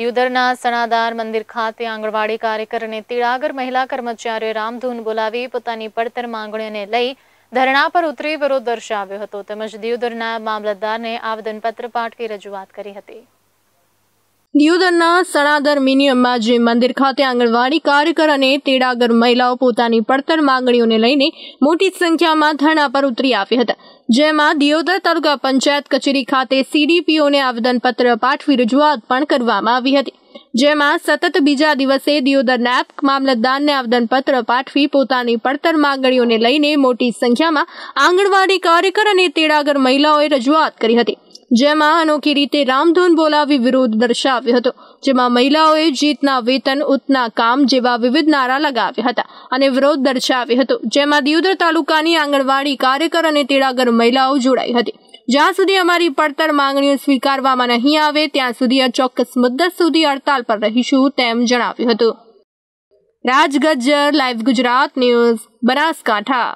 દિવદરના સણાદાર મંદિર ખાતે આંગણવાડી કાર્યકર અને તિળાગર મહિલા કર્મચારીઓએ રામધૂન બોલાવી પોતાની પડતર માંગણીઓને લઈ ધરણા પર ઉતરી વિરોધ દર્શાવ્યો હતો તેમજ દિવદરના મામલતદારને આવેદનપત્ર પાઠવી રજૂઆત કરી હતી દિયોદરના સણાદર મિની અંબાજી મંદિર ખાતે આંગણવાડી કાર્યકર અને તેડાગર મહિલાઓ પોતાની પડતર માંગણીઓને લઈને મોટી સંખ્યામાં ધરણા પર ઉતરી આવ્યા હતા જેમાં દિયોદર તાલુકા પંચાયત કચેરી ખાતે સીડીપીઓને આવેદનપત્ર પાઠવી રજૂઆત પણ કરવામાં આવી હતી જેમાં સતત બીજા દિવસે દિયોદર નાયબ મામલતદારને આવેદનપત્ર પાઠવી પોતાની પડતર માંગણીઓને લઈને મોટી સંખ્યામાં આંગણવાડી કાર્યકર અને તેડાગર મહિલાઓએ રજૂઆત કરી હતી જેમાં અનોખી રીતે રામધૂન બોલાવી વિરોધ દર્શાવ્યો હતો જેમાં મહિલાઓએ જીતના વેતન ઉતના કામ જેવા વિવિધ નારા લગાવ્યા હતા અને વિરોધ દર્શાવ્યો હતો જેમાં દિયોદર તાલુકાની આંગણવાડી કાર્યકર અને તેડાગર મહિલાઓ જોડાઈ હતી જ્યાં સુધી અમારી પડતર માંગણીઓ સ્વીકારવામાં નહીં આવે ત્યાં સુધી આ ચોક્કસ મુદ્દત સુધી હડતાલ પર રહીશું તેમ જણાવ્યું હતું રાજ લાઈવ ગુજરાત ન્યૂઝ બનાસકાંઠા